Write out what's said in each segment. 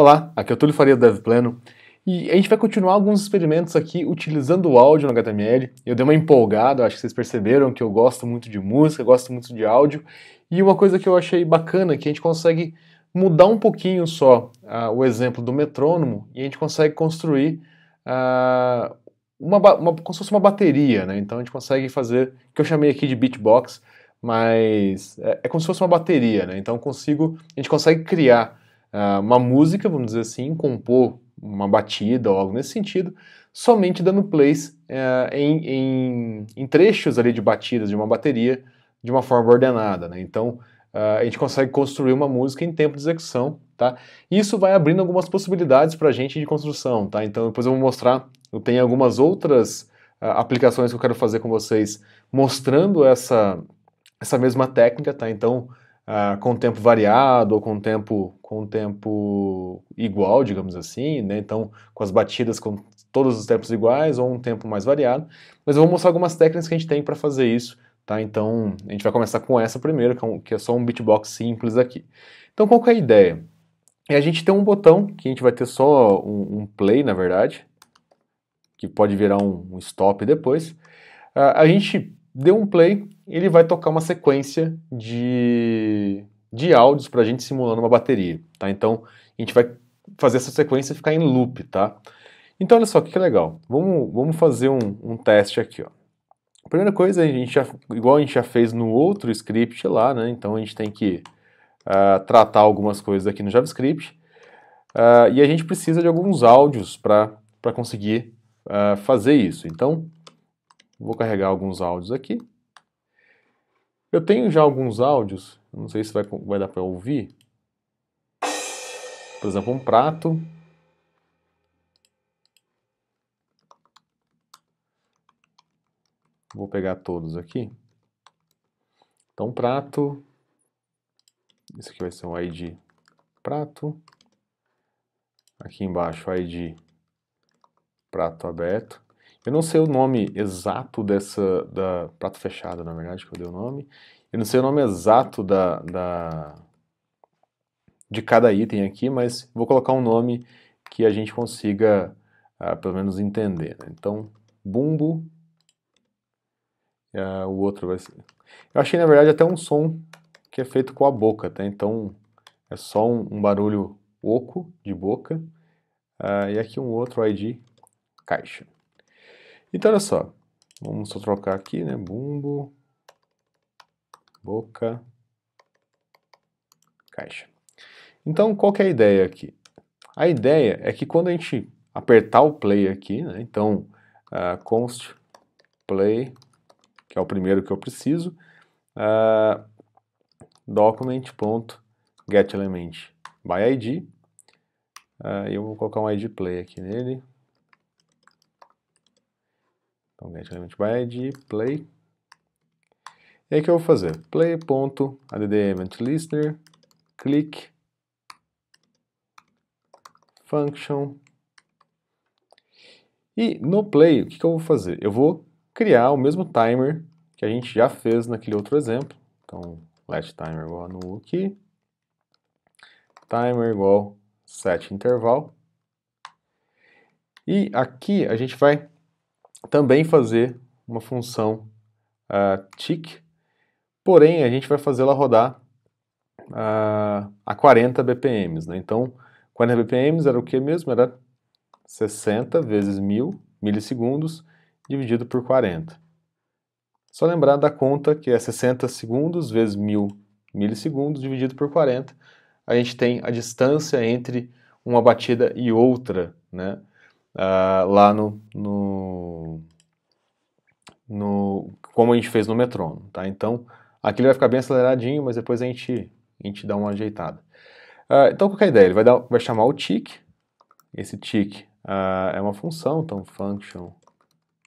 Olá, aqui é o Túlio Faria do DevPlano e a gente vai continuar alguns experimentos aqui utilizando o áudio no HTML. Eu dei uma empolgada, acho que vocês perceberam que eu gosto muito de música, gosto muito de áudio e uma coisa que eu achei bacana é que a gente consegue mudar um pouquinho só uh, o exemplo do metrônomo e a gente consegue construir uh, uma, uma, como se fosse uma bateria, né? Então a gente consegue fazer o que eu chamei aqui de beatbox, mas é, é como se fosse uma bateria, né? Então consigo, a gente consegue criar ah, uma música, vamos dizer assim, compor uma batida ou algo nesse sentido, somente dando plays eh, em, em, em, trechos ali de batidas de uma bateria de uma forma ordenada. Né? Então ah, a gente consegue construir uma música em tempo de execução. Tá? E isso vai abrindo algumas possibilidades para a gente de construção. Tá? Então depois eu vou mostrar, eu tenho algumas outras ah, aplicações que eu quero fazer com vocês mostrando essa, essa mesma técnica. Tá? Então ah, com tempo variado ou com tempo com tempo igual, digamos assim, né? Então, com as batidas com todos os tempos iguais ou um tempo mais variado. Mas eu vou mostrar algumas técnicas que a gente tem para fazer isso, tá? Então, a gente vai começar com essa primeiro, é que é só um beatbox simples aqui. Então, qual que é a ideia? É a gente ter um botão que a gente vai ter só um, um play, na verdade, que pode virar um, um stop depois. Ah, a gente deu um play, ele vai tocar uma sequência de, de áudios para a gente simulando uma bateria, tá? Então, a gente vai fazer essa sequência ficar em loop, tá? Então, olha só que, que legal. Vamos, vamos fazer um, um teste aqui, ó. A primeira coisa, a gente já, igual a gente já fez no outro script lá, né? Então, a gente tem que uh, tratar algumas coisas aqui no JavaScript. Uh, e a gente precisa de alguns áudios para conseguir uh, fazer isso. Então, vou carregar alguns áudios aqui. Eu tenho já alguns áudios, não sei se vai, vai dar para ouvir. Por exemplo, um prato. Vou pegar todos aqui. Então, prato. Esse aqui vai ser um ID prato. Aqui embaixo, ID prato aberto. Eu não sei o nome exato dessa, da Prato Fechado, na verdade, que eu dei o nome. Eu não sei o nome exato da, da de cada item aqui, mas vou colocar um nome que a gente consiga, ah, pelo menos, entender. Né? Então, bumbo, ah, o outro vai ser... Eu achei, na verdade, até um som que é feito com a boca, tá? Então, é só um, um barulho oco de boca. Ah, e aqui um outro ID, caixa. Então, olha só. Vamos só trocar aqui, né? Bumbo, boca, caixa. Então, qual que é a ideia aqui? A ideia é que quando a gente apertar o play aqui, né? Então, uh, const play, que é o primeiro que eu preciso, uh, document.getElement by ID, eu vou colocar um ID play aqui nele, então, get element play. E aí, o que eu vou fazer? Play.addElementListener, click, function. E no play, o que, que eu vou fazer? Eu vou criar o mesmo timer que a gente já fez naquele outro exemplo. Então, let timer igual new aqui, timer igual set interval. E aqui a gente vai também fazer uma função uh, tick, porém a gente vai fazê-la rodar uh, a 40 BPMs. Né? Então, 40 BPMs era o que mesmo? Era 60 vezes 1000 milissegundos dividido por 40. Só lembrar da conta que é 60 segundos vezes 1000 milissegundos dividido por 40. A gente tem a distância entre uma batida e outra, né? uh, lá no, no, no, como a gente fez no metrônomo, tá? Então, aqui ele vai ficar bem aceleradinho, mas depois a gente, a gente dá uma ajeitada. Uh, então, qual é a ideia? Ele vai, dar, vai chamar o tick, esse tick uh, ah, é uma função, então function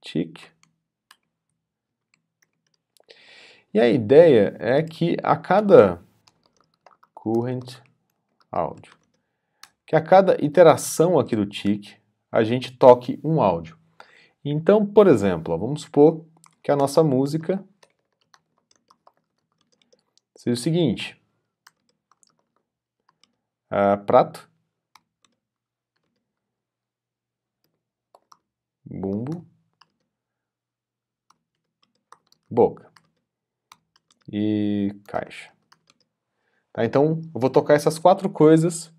tick. E a ideia é que a cada current áudio, que a cada iteração aqui do tick, a gente toque um áudio. Então, por exemplo, vamos supor que a nossa música seja o seguinte: ah, prato, bumbo, boca e caixa. Tá, então, eu vou tocar essas quatro coisas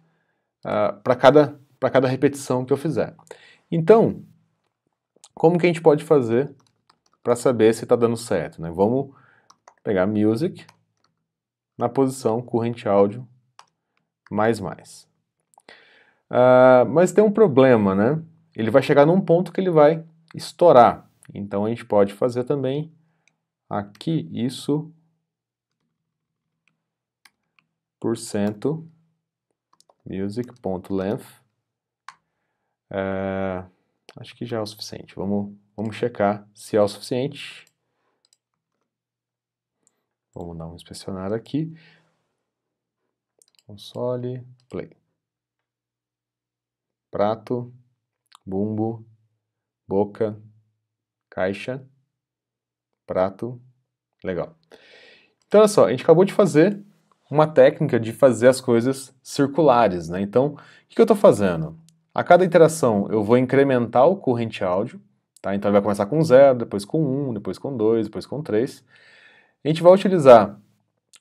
ah, para cada para cada repetição que eu fizer. Então, como que a gente pode fazer para saber se está dando certo? Né? Vamos pegar music na posição corrente áudio mais mais. Uh, mas tem um problema, né? Ele vai chegar num ponto que ele vai estourar. Então a gente pode fazer também aqui isso por cento music.length é, acho que já é o suficiente. Vamos, vamos checar se é o suficiente. Vamos dar uma inspecionada aqui. Console, play. Prato, bumbo, boca, caixa, prato. Legal. Então, olha só, a gente acabou de fazer uma técnica de fazer as coisas circulares, né? Então, o que eu estou fazendo? A cada interação eu vou incrementar o corrente áudio, tá? Então ele vai começar com 0, depois com 1, um, depois com 2, depois com 3. A gente vai utilizar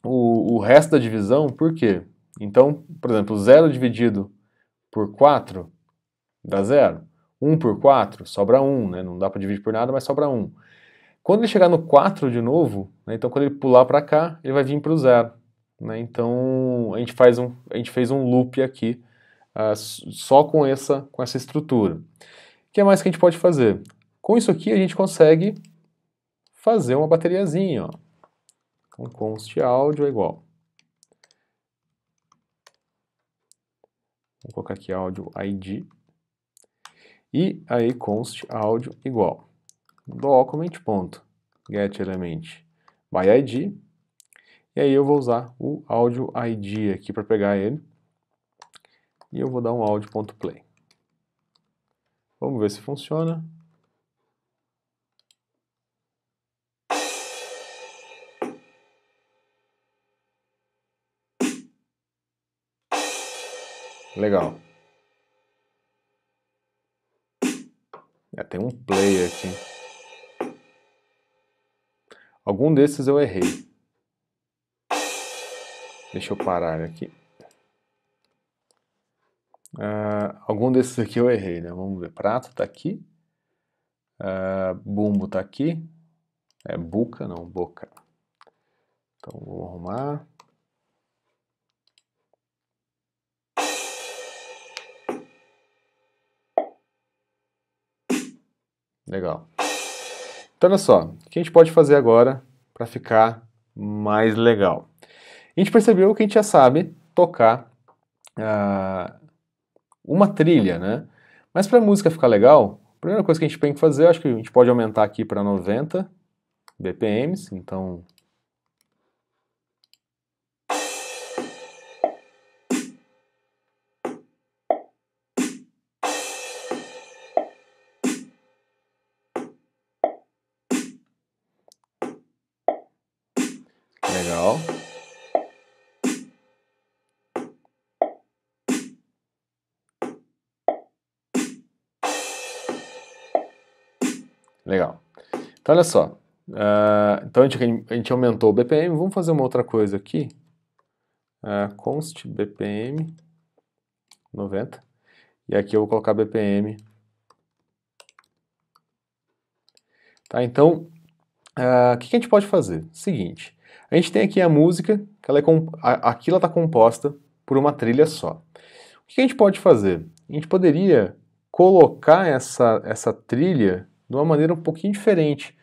o, o resto da divisão, por quê? Então, por exemplo, 0 dividido por 4 dá 0. 1 um por 4 sobra 1, um, né? não dá para dividir por nada, mas sobra 1. Um. Quando ele chegar no 4 de novo, né? então quando ele pular para cá, ele vai vir para o 0. Né? Então a gente, faz um, a gente fez um loop aqui uh, só com essa, com essa estrutura. O que é mais que a gente pode fazer? Com isso aqui a gente consegue fazer uma bateriazinha. Ó. Então, const áudio é igual. Vou colocar aqui áudio ID. E aí const áudio igual. Document by ID. E aí eu vou usar o áudio ID aqui para pegar ele e eu vou dar um áudio.play. Vamos ver se funciona. Legal. É, tem um play aqui. Algum desses eu errei. Deixa eu parar aqui. Uh, algum desses aqui eu errei, né? Vamos ver. prato tá aqui. Uh, bumbo tá aqui. É buca, não, boca. Então vou arrumar. Legal. Então olha só, o que a gente pode fazer agora para ficar mais legal? A gente percebeu que a gente já sabe tocar uh, uma trilha, né? Mas para a música ficar legal, a primeira coisa que a gente tem que fazer, acho que a gente pode aumentar aqui para 90 BPMs, então Legal. Então, olha só. Uh, então, a gente, a gente aumentou o BPM. Vamos fazer uma outra coisa aqui. Uh, const BPM 90. E aqui eu vou colocar BPM. Tá, então, ah, o uh, que, que, a gente pode fazer? Seguinte, a gente tem aqui a música, que ela é a, aqui ela está composta por uma trilha só. O que, que a gente pode fazer? A gente poderia colocar essa, essa trilha de uma maneira um pouquinho diferente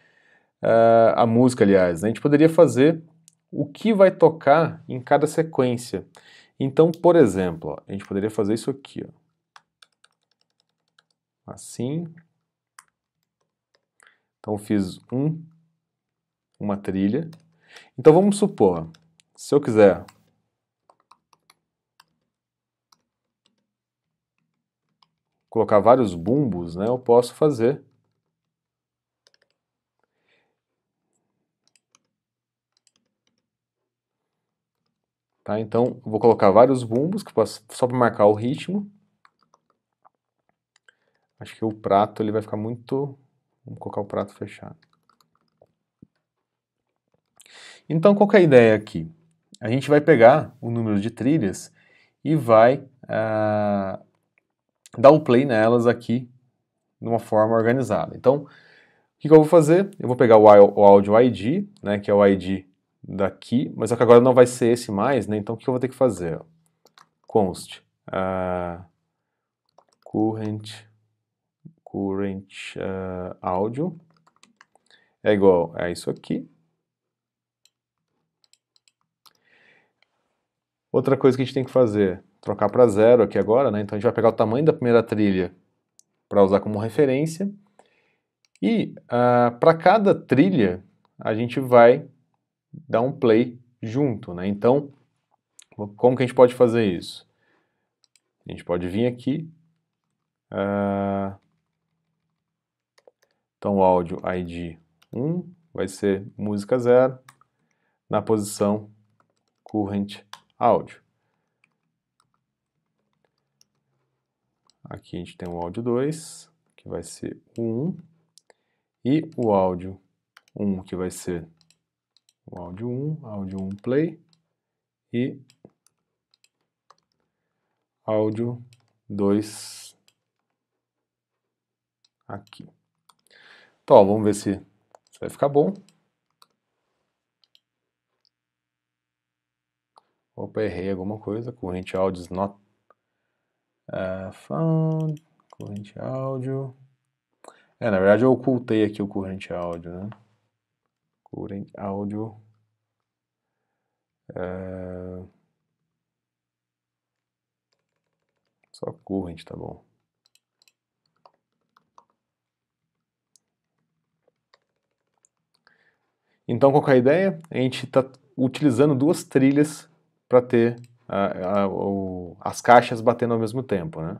uh, a música, aliás. Né? A gente poderia fazer o que vai tocar em cada sequência. Então, por exemplo, ó, a gente poderia fazer isso aqui. Ó. Assim. Então, fiz um, uma trilha. Então, vamos supor, se eu quiser colocar vários bumbos, né, eu posso fazer Tá? Então, vou colocar vários bumbos, que posso, só para marcar o ritmo. Acho que o prato ele vai ficar muito... Vamos colocar o prato fechado. Então, qual é a ideia aqui? A gente vai pegar o número de trilhas e vai ah, dar um play nelas aqui de uma forma organizada. Então, o que, que eu vou fazer? Eu vou pegar o, o áudio ID, né, que é o ID daqui, mas é agora não vai ser esse mais, né? Então o que eu vou ter que fazer? Const uh, current current uh, ah, audio é igual a isso aqui. Outra coisa que a gente tem que fazer, trocar para zero aqui agora, né? Então a gente vai pegar o tamanho da primeira trilha para usar como referência. E uh, ah, para cada trilha, a gente vai dar um play junto, né? Então, como que a gente pode fazer isso? A gente pode vir aqui. Uh, então, o áudio ID 1 vai ser música 0 na posição current áudio. Aqui a gente tem o áudio 2, que vai ser o 1, e o áudio 1, que vai ser o áudio 1, áudio 1 play e áudio 2 aqui. Então, ó, vamos ver se, vai ficar bom. Opa, errei alguma coisa. Corrente áudio not uh, found. Corrente áudio. É, na verdade eu ocultei aqui o corrente áudio, né? Corrente, áudio. É, só current, tá bom. Então, qual é a ideia? A gente está utilizando duas trilhas para ter a, a, o, as caixas batendo ao mesmo tempo, né?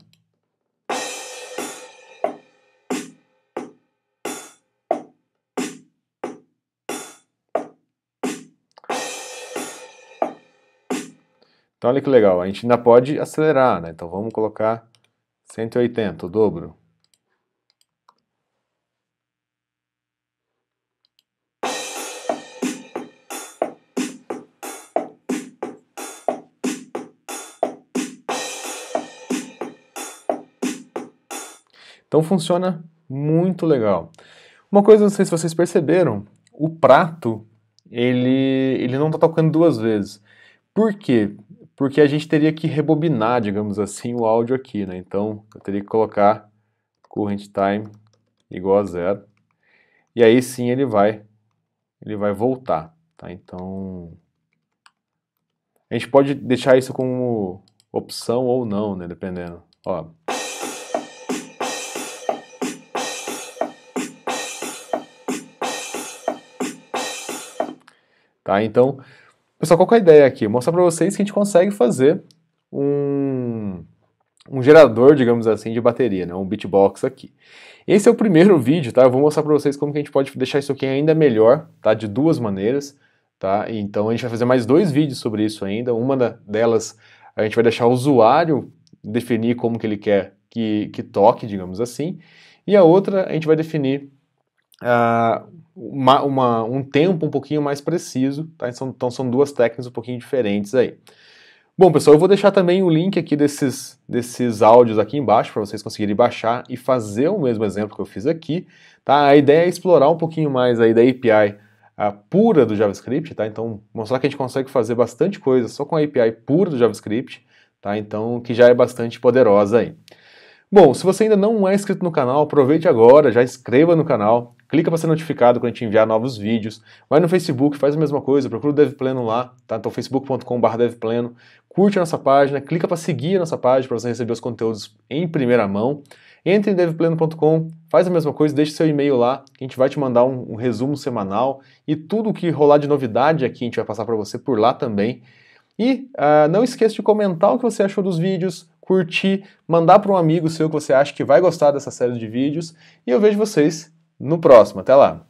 Então olha que legal, a gente ainda pode acelerar, né? Então vamos colocar 180, o dobro. Então funciona muito legal. Uma coisa, não sei se vocês perceberam, o prato, ele, ele não está tocando duas vezes. Por quê? porque a gente teria que rebobinar, digamos assim, o áudio aqui, né? Então, eu teria que colocar current time igual a zero. E aí sim ele vai, ele vai voltar, tá? Então, a gente pode deixar isso como opção ou não, né? Dependendo. Ó. Tá? Então, Pessoal, qual é a ideia aqui? Vou mostrar para vocês que a gente consegue fazer um, um gerador, digamos assim, de bateria, né? um beatbox aqui. Esse é o primeiro vídeo, tá? Eu vou mostrar para vocês como que a gente pode deixar isso aqui ainda melhor, tá? De duas maneiras, tá? Então a gente vai fazer mais dois vídeos sobre isso ainda. Uma delas a gente vai deixar o usuário definir como que ele quer que, que toque, digamos assim. E a outra a gente vai definir ah, uma, uma, um tempo um pouquinho mais preciso, tá? Então, então são duas técnicas um pouquinho diferentes aí. Bom, pessoal, eu vou deixar também o link aqui desses, desses áudios aqui embaixo para vocês conseguirem baixar e fazer o mesmo exemplo que eu fiz aqui, tá? A ideia é explorar um pouquinho mais aí da API a ah, pura do JavaScript, tá? Então, mostrar que a gente consegue fazer bastante coisa só com a API pura do JavaScript, tá? Então, que já é bastante poderosa aí. Bom, se você ainda não é inscrito no canal, aproveite agora, já inscreva no canal, clica para ser notificado quando a gente enviar novos vídeos. Vai no Facebook, faz a mesma coisa, procura o DevPleno lá, tá? Então facebook.com.br DevPleno. Curte a nossa página, clica para seguir a nossa página para você receber os conteúdos em primeira mão. Entre em devpleno.com, faz a mesma coisa, deixa seu e-mail lá, que a gente vai te mandar um, um resumo semanal e tudo o que rolar de novidade aqui a gente vai passar para você por lá também. E uh, não esqueça de comentar o que você achou dos vídeos, curtir, mandar para um amigo seu que você acha que vai gostar dessa série de vídeos. E eu vejo vocês no próximo. Até lá!